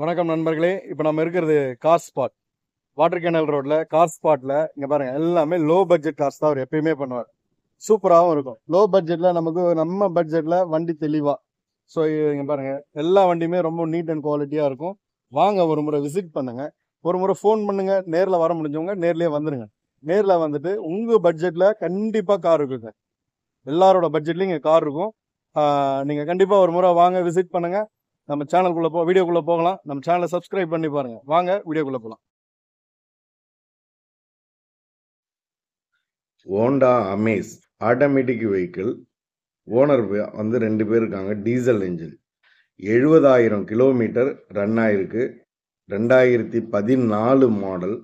வணக்கம் நண்பர்களே இப்போ நம்ம இருக்கிறது கார் ஸ்பாட் வாட்டர் கேனல் ரோடில் கார் ஸ்பாட்டில் இங்கே பாருங்கள் எல்லாமே லோ பட்ஜெட் கார்ஸ் தான் அவர் எப்பயுமே பண்ணுவார் சூப்பராகவும் இருக்கும் லோ பட்ஜெட்டில் நமக்கு நம்ம பட்ஜெட்டில் வண்டி தெளிவாக ஸோ இங்கே பாருங்கள் எல்லா வண்டியுமே ரொம்ப நீட் அண்ட் குவாலிட்டியாக இருக்கும் வாங்க ஒரு முறை விசிட் பண்ணுங்கள் ஒரு முறை ஃபோன் பண்ணுங்கள் நேரில் வர முடிஞ்சவங்க நேர்லேயே வந்துடுங்க நேரில் வந்துட்டு உங்கள் பட்ஜெட்டில் கண்டிப்பாக கார் இருக்குங்க எல்லாரோட பட்ஜெட்லேயும் இங்கே கார் இருக்கும் நீங்கள் கண்டிப்பாக ஒரு முறை வாங்க விசிட் பண்ணுங்கள் நம்ம சேனல்குள்ளே போ வீடியோக்குள்ளே போகலாம் நம்ம சேனலை சப்ஸ்கிரைப் பண்ணி பாருங்கள் வாங்க வீடியோக்குள்ளே போகலாம் Honda Amaze automatic vehicle owner வந்து ரெண்டு பேர் இருக்காங்க டீசல் இன்ஜின் எழுபதாயிரம் கிலோமீட்டர் ரன் ஆயிருக்கு ரெண்டாயிரத்தி பதினாலு மாடல்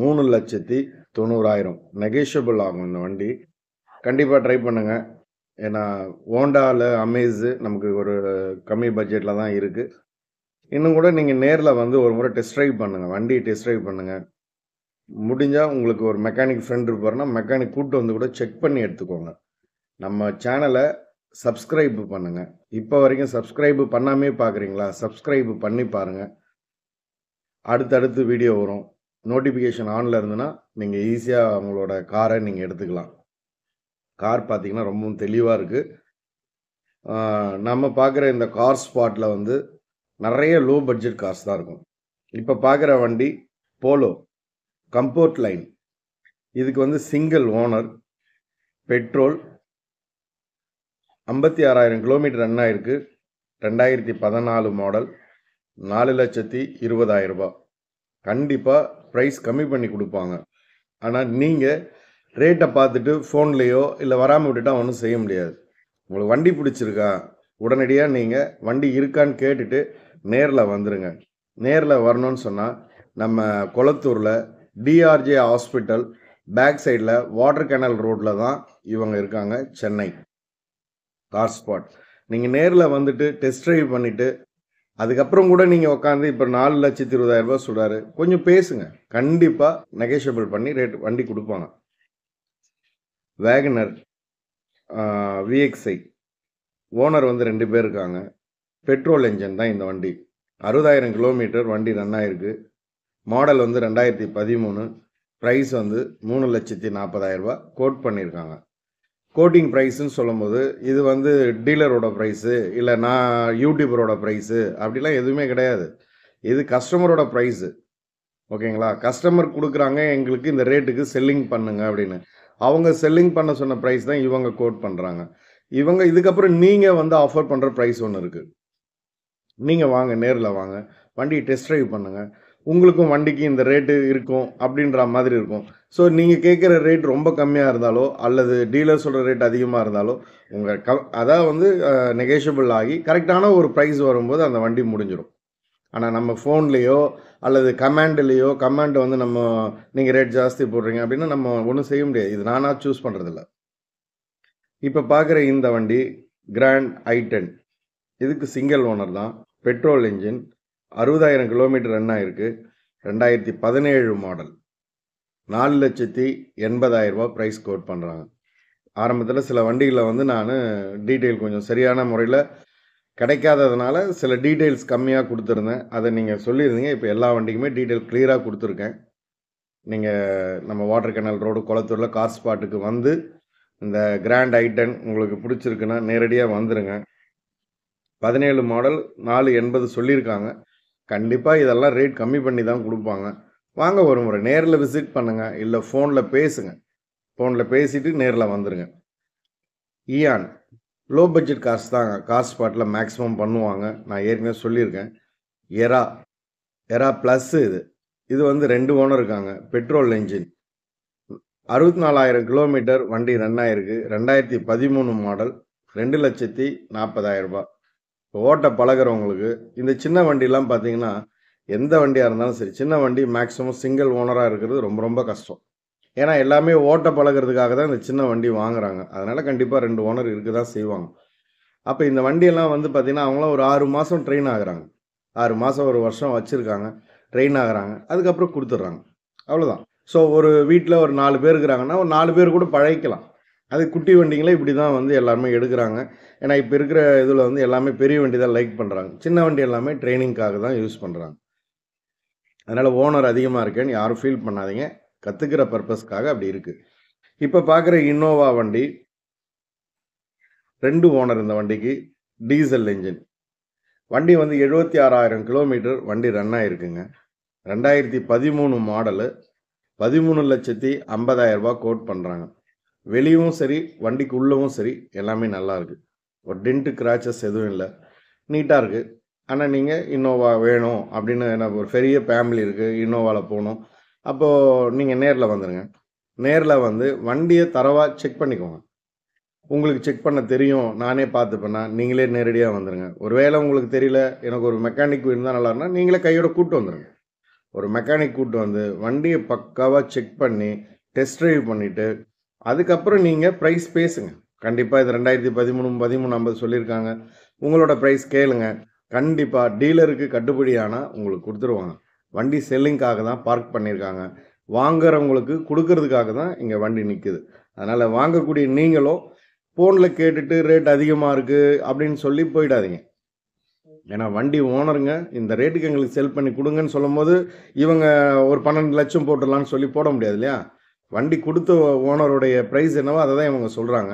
மூணு லட்சத்தி தொண்ணூறாயிரம் நெகேஷபிள் ஆகும் இந்த வண்டி கண்டிப்பாக ட்ரை பண்ணுங்கள் ஏன்னா ஓண்டாவில் அமேஸு நமக்கு ஒரு கம்மி பட்ஜெட்டில் தான் இருக்குது இன்னும் கூட நீங்கள் நேரில் வந்து ஒரு முறை டெஸ்ட் ட்ரைவ் பண்ணுங்கள் வண்டி டெஸ்ட் ட்ரைவ் பண்ணுங்கள் முடிஞ்சால் உங்களுக்கு ஒரு மெக்கானிக் ஃப்ரெண்ட் இருப்பார்னா மெக்கானிக் கூப்பிட்டு வந்து கூட செக் பண்ணி எடுத்துக்கோங்க நம்ம சேனலை சப்ஸ்கிரைப் பண்ணுங்கள் இப்போ வரைக்கும் சப்ஸ்கிரைப் பண்ணாமே பார்க்குறீங்களா சப்ஸ்கிரைப் பண்ணி பாருங்கள் அடுத்தடுத்து வீடியோ வரும் நோட்டிஃபிகேஷன் ஆனில் இருந்துன்னா நீங்கள் ஈஸியாக உங்களோட காரை நீங்கள் எடுத்துக்கலாம் கார் பார்த்திங்கன்னா ரொம்பவும் தெளிவாக இருக்குது நம்ம பார்க்குற இந்த கார் ஸ்பாட்டில் வந்து நிறைய லோ பட்ஜெட் கார்ஸ் தான் இருக்கும் இப்போ பார்க்குற வண்டி போலோ கம்போர்ட் லைன் இதுக்கு வந்து சிங்கிள் ஓனர் பெட்ரோல் ஐம்பத்தி ஆறாயிரம் கிலோமீட்டர் ரன் ஆயிருக்கு ரெண்டாயிரத்தி பதினாலு மாடல் நாலு லட்சத்தி இருபதாயிரம் ரூபா கண்டிப்பாக ப்ரைஸ் கம்மி பண்ணி கொடுப்பாங்க ஆனால் நீங்கள் ரேட்டை பார்த்துட்டு ஃபோன்லேயோ இல்லை வராமல் விட்டுட்டா ஒன்றும் செய்ய முடியாது உங்களுக்கு வண்டி பிடிச்சிருக்கா உடனடியாக நீங்கள் வண்டி இருக்கான்னு கேட்டுட்டு நேரில் வந்துடுங்க நேரில் வரணும்னு சொன்னால் நம்ம கொளத்தூரில் டிஆர்ஜே ஹாஸ்பிட்டல் பேக் சைடில் வாட்டர் கேனல் ரோட்டில் தான் இவங்க இருக்காங்க சென்னை கார் ஸ்பாட் நீங்கள் நேரில் வந்துட்டு டெஸ்ட் ட்ரைவ் பண்ணிவிட்டு அதுக்கப்புறம் கூட நீங்கள் உட்காந்து இப்போ நாலு லட்சத்தி இருபதாயிரரூபா சொல்கிறாரு கொஞ்சம் பேசுங்க கண்டிப்பாக நெகோஷியபிள் பண்ணி ரேட் வண்டி கொடுப்பாங்க வேகனர் விஎக்ஸ்ஐ ஓனர் வந்து ரெண்டு பேர் இருக்காங்க பெட்ரோல் என்ஜின் தான் இந்த வண்டி அறுபதாயிரம் கிலோமீட்டர் வண்டி ரன் ஆகிருக்கு மாடல் வந்து ரெண்டாயிரத்தி பதிமூணு ப்ரைஸ் வந்து மூணு லட்சத்தி நாற்பதாயிரரூபா கோட் பண்ணியிருக்காங்க கோட்டிங் ப்ரைஸுன்னு சொல்லும்போது இது வந்து டீலரோட ப்ரைஸு இல்லை நான் யூடியூபரோட ப்ரைஸு அப்படிலாம் எதுவுமே கிடையாது இது கஸ்டமரோட ப்ரைஸு ஓகேங்களா கஸ்டமர் கொடுக்குறாங்க எங்களுக்கு இந்த ரேட்டுக்கு செல்லிங் பண்ணுங்க அப்படின்னு அவங்க செல்லிங் பண்ண சொன்ன ப்ரைஸ் தான் இவங்க கோட் பண்ணுறாங்க இவங்க இதுக்கப்புறம் நீங்கள் வந்து ஆஃபர் பண்ணுற ப்ரைஸ் ஒன்று இருக்குது நீங்கள் வாங்க நேரில் வாங்க வண்டியை டெஸ்ட் ட்ரைவ் பண்ணுங்கள் உங்களுக்கும் வண்டிக்கு இந்த ரேட்டு இருக்கும் அப்படின்ற மாதிரி இருக்கும் ஸோ நீங்கள் கேட்குற ரேட் ரொம்ப கம்மியாக இருந்தாலோ அல்லது டீலர் சொல்கிற ரேட் அதிகமாக இருந்தாலோ உங்கள் க அதாவது வந்து நெகேஷபிள் ஆகி கரெக்டான ஒரு ப்ரைஸ் வரும்போது அந்த வண்டி முடிஞ்சிடும் ஆனால் நம்ம ஃபோன்லேயோ அல்லது கமாண்ட்லேயோ கமாண்ட் வந்து நம்ம நீங்கள் ரேட் ஜாஸ்தி போடுறீங்க அப்படின்னா நம்ம ஒன்றும் செய்ய முடியாது இது நானாக சூஸ் பண்ணுறதில்ல இப்போ பார்க்குற இந்த வண்டி கிராண்ட் ஐ டென் இதுக்கு சிங்கிள் ஓனர் தான் பெட்ரோல் இன்ஜின் அறுபதாயிரம் கிலோமீட்டர் ரன் ஆகிருக்கு ரெண்டாயிரத்தி பதினேழு மாடல் நாலு லட்சத்தி எண்பதாயிரரூபா ப்ரைஸ் கோட் பண்ணுறாங்க ஆரம்பத்தில் சில வண்டிகளை வந்து நான் டீட்டெயில் கொஞ்சம் சரியான முறையில் கிடைக்காததுனால சில டீட்டெயில்ஸ் கம்மியாக கொடுத்துருந்தேன் அதை நீங்கள் சொல்லியிருந்தீங்க இப்போ எல்லா வண்டிக்குமே டீட்டெயில் கிளியராக கொடுத்துருக்கேன் நீங்கள் நம்ம வாட்டர் கெனல் ரோடு குளத்தூரில் கார் ஸ்பாட்டுக்கு வந்து இந்த கிராண்ட் ஐட்டன் உங்களுக்கு பிடிச்சிருக்குன்னா நேரடியாக வந்துடுங்க பதினேழு மாடல் நாலு எண்பது சொல்லியிருக்காங்க கண்டிப்பாக இதெல்லாம் ரேட் கம்மி பண்ணி தான் கொடுப்பாங்க வாங்க ஒரு முறை நேரில் விசிட் பண்ணுங்கள் இல்லை ஃபோனில் பேசுங்க ஃபோனில் பேசிவிட்டு நேரில் வந்துடுங்க ஈயான் லோ பட்ஜெட் காசு தான் காசு பாட்டில் மேக்ஸிமம் பண்ணுவாங்க நான் ஏற்கனவே சொல்லியிருக்கேன் எரா எரா ப்ளஸ்ஸு இது இது வந்து ரெண்டு ஓனர் இருக்காங்க பெட்ரோல் இன்ஜின் அறுபத்தி நாலாயிரம் கிலோமீட்டர் வண்டி ரன் ஆயிருக்கு ரெண்டாயிரத்தி பதிமூணு மாடல் ரெண்டு லட்சத்தி நாற்பதாயிரரூபா இப்போ ஓட்ட பழகிறவங்களுக்கு இந்த சின்ன வண்டிலாம் பார்த்தீங்கன்னா எந்த வண்டியாக இருந்தாலும் சரி சின்ன வண்டி மேக்ஸிமம் சிங்கிள் ஓனராக இருக்கிறது ரொம்ப ரொம்ப கஷ்டம் ஏன்னா எல்லாமே ஓட்ட பழகிறதுக்காக தான் இந்த சின்ன வண்டி வாங்குறாங்க அதனால் கண்டிப்பாக ரெண்டு ஓனர் இருக்க தான் செய்வாங்க அப்போ இந்த வண்டியெல்லாம் வந்து பார்த்தீங்கன்னா அவங்களாம் ஒரு ஆறு மாதம் ட்ரெயின் ஆகுறாங்க ஆறு மாதம் ஒரு வருஷம் வச்சுருக்காங்க ட்ரெயின் ஆகுறாங்க அதுக்கப்புறம் கொடுத்துட்றாங்க அவ்வளோதான் ஸோ ஒரு வீட்டில் ஒரு நாலு பேர் இருக்கிறாங்கன்னா ஒரு நாலு பேர் கூட பழகிக்கலாம் அது குட்டி வண்டிங்களே இப்படி தான் வந்து எல்லாருமே எடுக்கிறாங்க ஏன்னா இப்போ இருக்கிற இதில் வந்து எல்லாமே பெரிய வண்டி தான் லைக் பண்ணுறாங்க சின்ன வண்டி எல்லாமே ட்ரெயினிங்காக தான் யூஸ் பண்ணுறாங்க அதனால் ஓனர் அதிகமாக இருக்கேன்னு யாரும் ஃபீல் பண்ணாதீங்க கற்றுக்கிற பர்பஸ்க்காக அப்படி இருக்குது இப்போ பார்க்குற இன்னோவா வண்டி ரெண்டு ஓனர் இந்த வண்டிக்கு டீசல் இன்ஜின் வண்டி வந்து எழுபத்தி ஆறாயிரம் கிலோமீட்டர் வண்டி ரன் ஆகிருக்குங்க ரெண்டாயிரத்தி பதிமூணு மாடலு பதிமூணு லட்சத்தி ஐம்பதாயிரம் ரூபா கோட் பண்ணுறாங்க வெளியும் சரி வண்டிக்கு உள்ளவும் சரி எல்லாமே நல்லா இருக்குது ஒரு டென்ட்டு கிராச்சஸ் எதுவும் இல்லை நீட்டாக இருக்குது ஆனால் நீங்கள் இன்னோவா வேணும் அப்படின்னு என்ன ஒரு பெரிய ஃபேமிலி இருக்குது இன்னோவாவில் போகணும் அப்போது நீங்கள் நேரில் வந்துடுங்க நேரில் வந்து வண்டியை தரவாக செக் பண்ணிக்கோங்க உங்களுக்கு செக் பண்ண தெரியும் நானே பார்த்துப்பேன்னா நீங்களே நேரடியாக வந்துடுங்க ஒருவேளை உங்களுக்கு தெரியல எனக்கு ஒரு மெக்கானிக் இருந்தால் நல்லாருன்னா நீங்களே கையோட கூப்பிட்டு வந்துடுங்க ஒரு மெக்கானிக் கூப்பிட்டு வந்து வண்டியை பக்காவாக செக் பண்ணி டெஸ்ட் ட்ரைவ் பண்ணிவிட்டு அதுக்கப்புறம் நீங்கள் ப்ரைஸ் பேசுங்க கண்டிப்பாக இது ரெண்டாயிரத்தி பதிமூணு பதிமூணு ஐம்பது சொல்லியிருக்காங்க உங்களோட ப்ரைஸ் கேளுங்க கண்டிப்பாக டீலருக்கு கட்டுப்படியானால் உங்களுக்கு கொடுத்துருவாங்க வண்டி செல்லிங்காக தான் பார்க் பண்ணியிருக்காங்க வாங்குறவங்களுக்கு கொடுக்கறதுக்காக தான் இங்கே வண்டி நிற்குது அதனால் வாங்கக்கூடிய நீங்களும் ஃபோனில் கேட்டுட்டு ரேட் அதிகமாக இருக்குது அப்படின்னு சொல்லி போயிடாதீங்க ஏன்னா வண்டி ஓனருங்க இந்த ரேட்டுக்கு எங்களுக்கு செல் பண்ணி கொடுங்கன்னு சொல்லும்போது இவங்க ஒரு பன்னெண்டு லட்சம் போட்டுடலான்னு சொல்லி போட முடியாது இல்லையா வண்டி கொடுத்த ஓனருடைய ப்ரைஸ் என்னவோ அதை தான் இவங்க சொல்கிறாங்க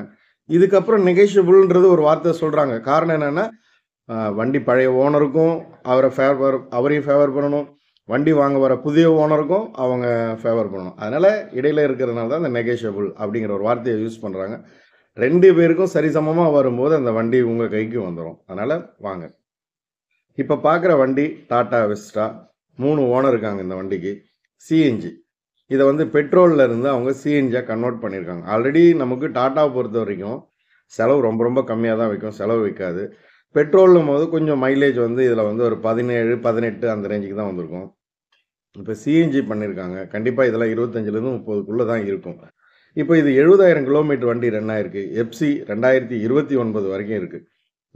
இதுக்கப்புறம் நெகோஷியபிள்ன்றது ஒரு வார்த்தை சொல்கிறாங்க காரணம் என்னென்னா வண்டி பழைய ஓனருக்கும் அவரை ஃபேவர் அவரையும் ஃபேவர் பண்ணணும் வண்டி வாங்க வர புதிய ஓனருக்கும் அவங்க ஃபேவர் பண்ணணும் அதனால் இடையில் இருக்கிறதுனால தான் இந்த நெகோஷியபிள் அப்படிங்கிற ஒரு வார்த்தையை யூஸ் பண்ணுறாங்க ரெண்டு பேருக்கும் சரிசமமாக வரும்போது அந்த வண்டி உங்கள் கைக்கு வந்துடும் அதனால் வாங்க இப்போ பார்க்குற வண்டி டாட்டா வெஸ்டா மூணு ஓனர் இருக்காங்க இந்த வண்டிக்கு சிஎன்ஜி இதை வந்து பெட்ரோலில் இருந்து அவங்க சிஎன்ஜியாக கன்வெர்ட் பண்ணியிருக்காங்க ஆல்ரெடி நமக்கு டாட்டாவை பொறுத்த வரைக்கும் செலவு ரொம்ப ரொம்ப கம்மியாக தான் வைக்கும் செலவு வைக்காது பெட்ரோலும் போது கொஞ்சம் மைலேஜ் வந்து இதில் வந்து ஒரு பதினேழு பதினெட்டு அந்த ரேஞ்சுக்கு தான் வந்திருக்கும் இப்போ சிஎன்ஜி பண்ணியிருக்காங்க கண்டிப்பாக இதெல்லாம் இருபத்தஞ்சிலேருந்து முப்பதுக்குள்ளே தான் இருக்கும் இப்போ இது எழுபதாயிரம் கிலோமீட்டர் வண்டி ரன் ஆயிருக்கு எஃப்சி ரெண்டாயிரத்தி இருபத்தி ஒன்பது வரைக்கும் இருக்குது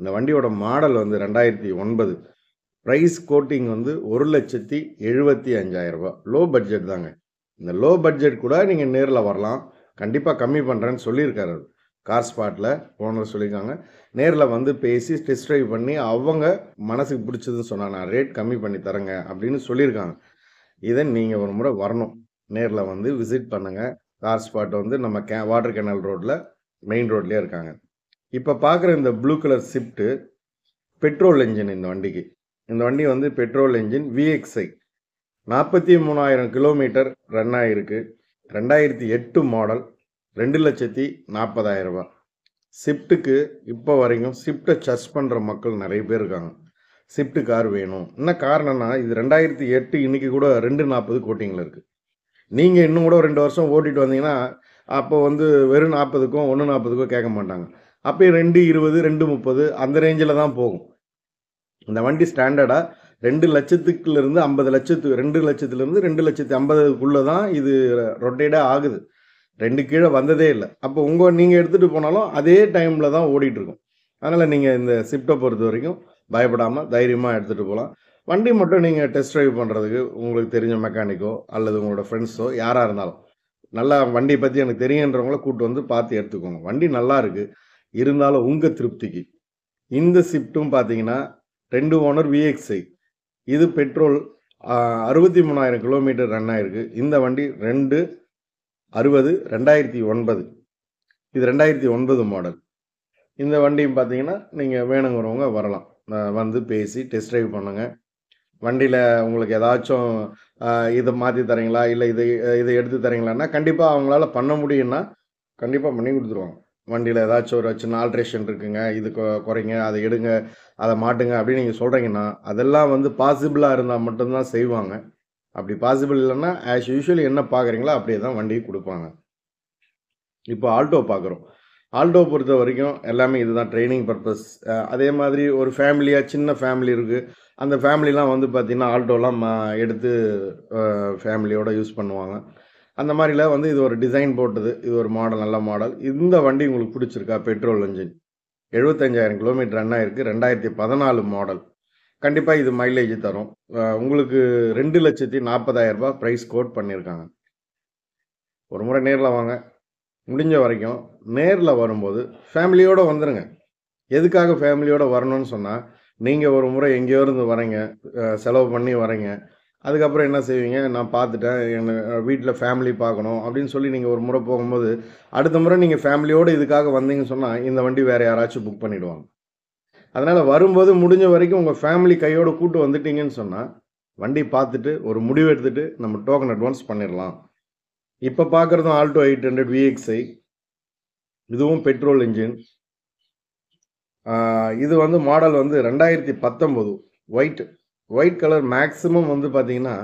இந்த வண்டியோட மாடல் வந்து ரெண்டாயிரத்தி ஒன்பது ப்ரைஸ் கோட்டிங் வந்து ஒரு லட்சத்தி எழுபத்தி அஞ்சாயிரரூபா லோ பட்ஜெட் தாங்க இந்த லோ பட்ஜெட் கூட நீங்கள் நேரில் வரலாம் கண்டிப்பாக கம்மி பண்ணுறேன்னு சொல்லியிருக்காரு கார் ஸ்பாட்டில் ஓனர் சொல்லியிருக்காங்க நேரில் வந்து பேசி டெஸ்ட் ட்ரைவ் பண்ணி அவங்க மனசுக்கு பிடிச்சதுன்னு சொன்னாங்க நான் ரேட் கம்மி பண்ணி தரேங்க அப்படின்னு சொல்லியிருக்காங்க இதை நீங்கள் ஒரு முறை வரணும் நேரில் வந்து விசிட் பண்ணுங்கள் கார் ஸ்பாட் வந்து நம்ம கே வாட்டர் கேனல் ரோட்டில் மெயின் ரோட்லேயே இருக்காங்க இப்போ பார்க்குற இந்த blue colour Swift petrol engine இந்த வண்டிக்கு இந்த வண்டி வந்து பெட்ரோல் என்ஜின் விஎக்ஸ்ஐ நாற்பத்தி மூணாயிரம் கிலோமீட்டர் ரன் ஆகிருக்கு ரெண்டாயிரத்தி எட்டு மாடல் ரெண்டு லட்சத்தி நாற்பதாயிரரூபா ஷிஃப்ட்டுக்கு இப்போ வரைக்கும் ஷிஃப்ட்டை சர்ச் பண்ணுற மக்கள் நிறைய பேர் இருக்காங்க ஸ்விஃப்ட் கார் வேணும் என்ன காரணம்னா இது ரெண்டாயிரத்தி எட்டு இன்றைக்கி கூட ரெண்டு நாற்பது கோட்டிங்கில் இருக்குது நீங்கள் இன்னும் கூட ரெண்டு வருஷம் ஓட்டிட்டு வந்தீங்கன்னா அப்போ வந்து வெறும் நாற்பதுக்கும் ஒன்று நாற்பதுக்கும் கேட்க மாட்டாங்க அப்போயும் ரெண்டு இருபது ரெண்டு முப்பது அந்த ரேஞ்சில் தான் போகும் இந்த வண்டி ஸ்டாண்டர்டாக ரெண்டு லட்சத்துக்குலேருந்து ஐம்பது லட்சத்து ரெண்டு லட்சத்துலேருந்து ரெண்டு லட்சத்து ஐம்பதுக்குள்ளே தான் இது ரொட்டேடாக ஆகுது ரெண்டு கீழே வந்ததே இல்லை அப்போ உங்கள் நீங்கள் எடுத்துகிட்டு போனாலும் அதே டைமில் தான் ஓடிட்டுருக்கும் அதனால் நீங்கள் இந்த ஷிஃப்ட்டை பொறுத்த வரைக்கும் பயப்படாமல் தைரியமாக எடுத்துகிட்டு போகலாம் வண்டி மட்டும் நீங்கள் டெஸ்ட் ட்ரைவ் பண்ணுறதுக்கு உங்களுக்கு தெரிஞ்ச மெக்கானிக்கோ அல்லது உங்களோட ஃப்ரெண்ட்ஸோ யாராக இருந்தாலும் நல்லா வண்டியை பற்றி எனக்கு தெரியுன்றவங்கள கூப்பிட்டு வந்து பார்த்து எடுத்துக்கோங்க வண்டி நல்லா இருக்குது இருந்தாலும் உங்கள் திருப்திக்கு இந்த ஷிஃப்ட்டும் பார்த்தீங்கன்னா ரெண்டு ஓனர் விஎக்ஸ்ஐ இது பெட்ரோல் அறுபத்தி மூணாயிரம் கிலோமீட்டர் ரன் ஆகிருக்கு இந்த வண்டி ரெண்டு அறுபது ரெண்டாயிரத்தி ஒன்பது இது ரெண்டாயிரத்தி ஒன்பது மாடல் இந்த வண்டியும் பார்த்தீங்கன்னா நீங்கள் வேணுங்கிறவங்க வரலாம் வந்து பேசி டெஸ்ட் ட்ரைவ் பண்ணுங்க வண்டியில் உங்களுக்கு ஏதாச்சும் இதை மாற்றி தரீங்களா இல்லை இது இதை எடுத்து தரீங்களான்னா கண்டிப்பாக அவங்களால பண்ண முடியும்னா கண்டிப்பாக பண்ணி கொடுத்துருவாங்க வண்டியில் ஏதாச்சும் ஒரு சின்ன ஆல்ட்ரேஷன் இருக்குங்க இது குறைங்க அதை எடுங்க அதை மாட்டுங்க அப்படின்னு நீங்கள் சொல்கிறீங்கன்னா அதெல்லாம் வந்து பாசிபிளாக இருந்தால் மட்டும்தான் செய்வாங்க அப்படி பாசிபிள் இல்லைன்னா ஆஸ் யூஷுவல் என்ன பார்க்குறீங்களோ அப்படியே தான் வண்டி கொடுப்பாங்க இப்போ ஆல்டோ பார்க்குறோம் ஆல்டோ பொறுத்த வரைக்கும் எல்லாமே இதுதான் ட்ரைனிங் பர்பஸ் அதே மாதிரி ஒரு ஃபேமிலியாக சின்ன ஃபேமிலி இருக்குது அந்த ஃபேமிலிலாம் வந்து பார்த்திங்கன்னா ஆல்டோலாம் எடுத்து ஃபேமிலியோட யூஸ் பண்ணுவாங்க அந்த மாதிரிலாம் வந்து இது ஒரு டிசைன் போட்டது இது ஒரு மாடல் நல்ல மாடல் இந்த வண்டி உங்களுக்கு பிடிச்சிருக்கா பெட்ரோல் இன்ஜின் எழுபத்தஞ்சாயிரம் கிலோமீட்டர் அண்ணா இருக்குது ரெண்டாயிரத்தி பதினாலு மாடல் கண்டிப்பாக இது மைலேஜ் தரும் உங்களுக்கு ரெண்டு லட்சத்தி நாற்பதாயிரரூபா ப்ரைஸ் கோட் பண்ணியிருக்காங்க ஒரு முறை நேரில் வாங்க முடிஞ்ச வரைக்கும் நேரில் வரும்போது ஃபேமிலியோடு வந்துடுங்க எதுக்காக ஃபேமிலியோடு வரணும்னு சொன்னால் நீங்கள் ஒரு முறை எங்கேயோ இருந்து வரீங்க செலவு பண்ணி வரீங்க அதுக்கப்புறம் என்ன செய்வீங்க நான் பார்த்துட்டேன் எங்கள் வீட்டில் ஃபேமிலி பார்க்கணும் அப்படின்னு சொல்லி நீங்கள் ஒரு முறை போகும்போது அடுத்த முறை நீங்கள் ஃபேமிலியோடு இதுக்காக வந்தீங்கன்னு சொன்னால் இந்த வண்டி வேறு யாராச்சும் புக் பண்ணிவிடுவாங்க அதனால் வரும்போது முடிஞ்ச வரைக்கும் உங்கள் ஃபேமிலி கையோடு கூப்பிட்டு வந்துட்டீங்கன்னு சொன்னால் வண்டி பார்த்துட்டு ஒரு முடிவு எடுத்துகிட்டு நம்ம டோக்கன் அட்வான்ஸ் பண்ணிடலாம் இப்போ பார்க்குறதும் ஆல்டோ எயிட் ஹண்ட்ரட் விஎக்ஸ்ஐ இதுவும் பெட்ரோல் இன்ஜின் இது வந்து மாடல் வந்து ரெண்டாயிரத்தி பத்தொம்போது ஒயிட் ஒயிட் கலர் மேக்ஸிமம் வந்து பார்த்தீங்கன்னா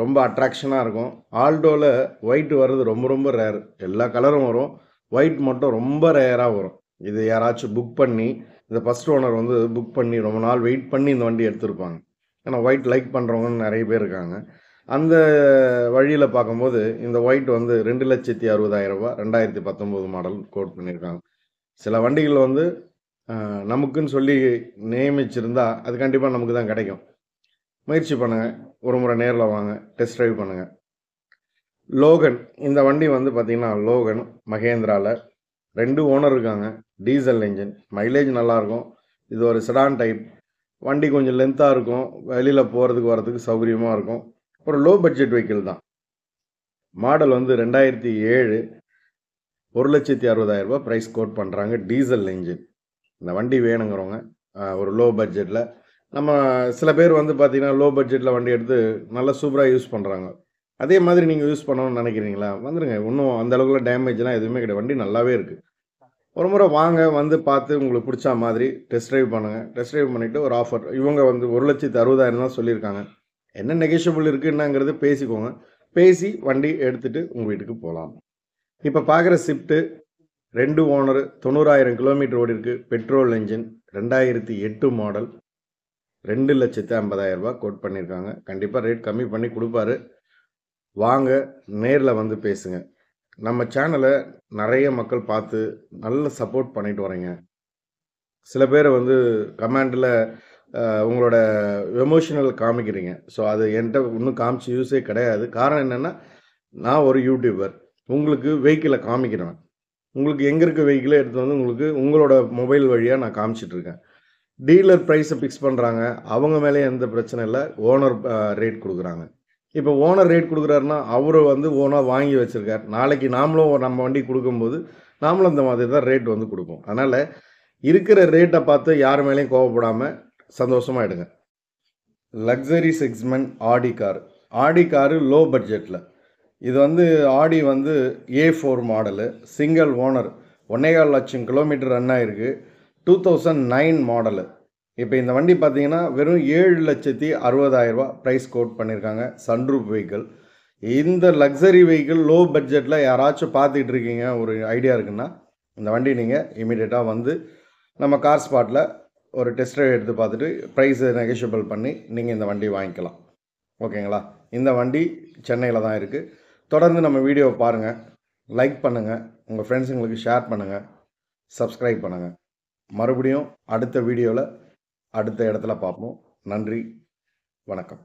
ரொம்ப அட்ராக்ஷனாக இருக்கும் ஆல்டோவில் ஒயிட் வர்றது ரொம்ப ரொம்ப ரேர் எல்லா கலரும் வரும் ஒயிட் மட்டும் ரொம்ப ரேராக வரும் இது யாராச்சும் புக் பண்ணி இந்த ஃபஸ்ட் ஓனர் வந்து புக் பண்ணி ரொம்ப நாள் வெயிட் பண்ணி இந்த வண்டி எடுத்திருப்பாங்க ஏன்னா ஒயிட் லைக் பண்ணுறவங்கன்னு நிறைய பேர் இருக்காங்க அந்த வழியில் பார்க்கும்போது இந்த ஒயிட் வந்து ரெண்டு லட்சத்தி அறுபதாயிரம் ரூபா ரெண்டாயிரத்தி பத்தொம்போது மாடல் கோட் பண்ணியிருக்காங்க சில வண்டிகள் வந்து நமக்குன்னு சொல்லி நியமிச்சிருந்தா அது கண்டிப்பாக நமக்கு தான் கிடைக்கும் முயற்சி பண்ணுங்கள் ஒரு முறை நேரில் வாங்க டெஸ்ட் ட்ரைவ் பண்ணுங்கள் லோகன் இந்த வண்டி வந்து பார்த்திங்கன்னா லோகன் மகேந்திராவில் ரெண்டு ஓனர் இருக்காங்க டீசல் இன்ஜின் மைலேஜ் நல்லாயிருக்கும் இது ஒரு சிடான் டைப் வண்டி கொஞ்சம் லென்த்தாக இருக்கும் வெளியில் போகிறதுக்கு வரதுக்கு சௌகரியமாக இருக்கும் ஒரு லோ பட்ஜெட் வெஹிக்கிள் தான் மாடல் வந்து ரெண்டாயிரத்தி ஏழு ஒரு லட்சத்தி அறுபதாயிரரூபா ப்ரைஸ் கோட் பண்ணுறாங்க டீசல் இன்ஜின் இந்த வண்டி வேணுங்கிறவங்க ஒரு லோ பட்ஜெட்டில் நம்ம சில பேர் வந்து பார்த்திங்கன்னா லோ பட்ஜெட்டில் வண்டி எடுத்து நல்லா சூப்பராக யூஸ் பண்ணுறாங்க அதே மாதிரி நீங்கள் யூஸ் பண்ணணும்னு நினைக்கிறீங்களா வந்துடுங்க இன்னும் அந்த அளவுக்குலாம் டேமேஜ்லாம் எதுவுமே கிடையாது வண்டி நல்லாவே இருக்குது ஒரு முறை வாங்க வந்து பார்த்து உங்களுக்கு பிடிச்ச மாதிரி டெஸ்ட் ட்ரைவ் பண்ணுங்கள் டெஸ்ட் ட்ரைவ் பண்ணிவிட்டு ஒரு ஆஃபர் இவங்க வந்து ஒரு லட்சத்து அறுபதாயிரம் தான் சொல்லியிருக்காங்க என்ன நெகஷியபிள் இருக்குன்னாங்கிறத பேசிக்கோங்க பேசி வண்டி எடுத்துகிட்டு உங்கள் வீட்டுக்கு போகலாம் இப்போ பார்க்குற ஸ்விஃப்ட்டு ரெண்டு ஓனர் தொண்ணூறாயிரம் கிலோமீட்டர் ஓடி இருக்குது பெட்ரோல் இன்ஜின் ரெண்டாயிரத்தி எட்டு மாடல் ரெண்டு லட்சத்து ரூபா கோட் பண்ணியிருக்காங்க கண்டிப்பாக ரேட் கம்மி பண்ணி கொடுப்பாரு வாங்க நேரில் வந்து பேசுங்க நம்ம சேனலை நிறைய மக்கள் பார்த்து நல்ல சப்போர்ட் பண்ணிட்டு வரீங்க சில பேர் வந்து கமாண்டில் உங்களோட எமோஷனல் காமிக்கிறீங்க ஸோ அது என்கிட்ட இன்னும் காமிச்சு யூஸே கிடையாது காரணம் என்னென்னா நான் ஒரு யூடியூபர் உங்களுக்கு வெஹிக்கிளை காமிக்கிறேன் உங்களுக்கு எங்கே இருக்க வெஹிக்கிளை எடுத்து வந்து உங்களுக்கு உங்களோட மொபைல் வழியாக நான் காமிச்சிட்ருக்கேன் டீலர் ப்ரைஸை ஃபிக்ஸ் பண்ணுறாங்க அவங்க மேலே எந்த பிரச்சனை இல்லை ஓனர் ரேட் கொடுக்குறாங்க இப்போ ஓனர் ரேட் கொடுக்குறாருன்னா அவர் வந்து ஓனாக வாங்கி வச்சுருக்கார் நாளைக்கு நாமளும் நம்ம வண்டி கொடுக்கும்போது நாமளும் இந்த மாதிரி தான் ரேட் வந்து கொடுப்போம் அதனால் இருக்கிற ரேட்டை பார்த்து யார் மேலேயும் கோவப்படாமல் சந்தோஷமாக எடுங்க luxury segment Audi car Audi car low பட்ஜெட்டில் இது வந்து ஆடி வந்து A four model single owner ஒன்னேகால் லட்சம் கிலோமீட்டர் ரன் ஆகிருக்கு டூ தௌசண்ட் நைன் மாடலு இப்போ இந்த வண்டி பார்த்தீங்கன்னா வெறும் ஏழு லட்சத்தி அறுபதாயிரரூபா ப்ரைஸ் கோட் பண்ணியிருக்காங்க சன்ரூப் வெஹிக்கிள் இந்த லக்ஸரி வெஹிக்கிள் லோ பட்ஜெட்டில் யாராச்சும் பார்த்துக்கிட்டு இருக்கீங்க ஒரு ஐடியா இருக்குன்னா இந்த வண்டி நீங்கள் இமீடியட்டாக வந்து நம்ம கார் ஸ்பாட்டில் ஒரு டெஸ்ட் ட்ரைவ் எடுத்து பார்த்துட்டு ப்ரைஸு நெகஷியபிள் பண்ணி நீங்கள் இந்த வண்டி வாங்கிக்கலாம் ஓகேங்களா இந்த வண்டி சென்னையில் தான் இருக்குது தொடர்ந்து நம்ம வீடியோவை பாருங்கள் லைக் பண்ணுங்கள் உங்கள் ஃப்ரெண்ட்ஸுங்களுக்கு ஷேர் பண்ணுங்கள் சப்ஸ்கிரைப் பண்ணுங்கள் மறுபடியும் அடுத்த வீடியோவில் அடுத்த இடத்துல பார்ப்போம் நன்றி வணக்கம்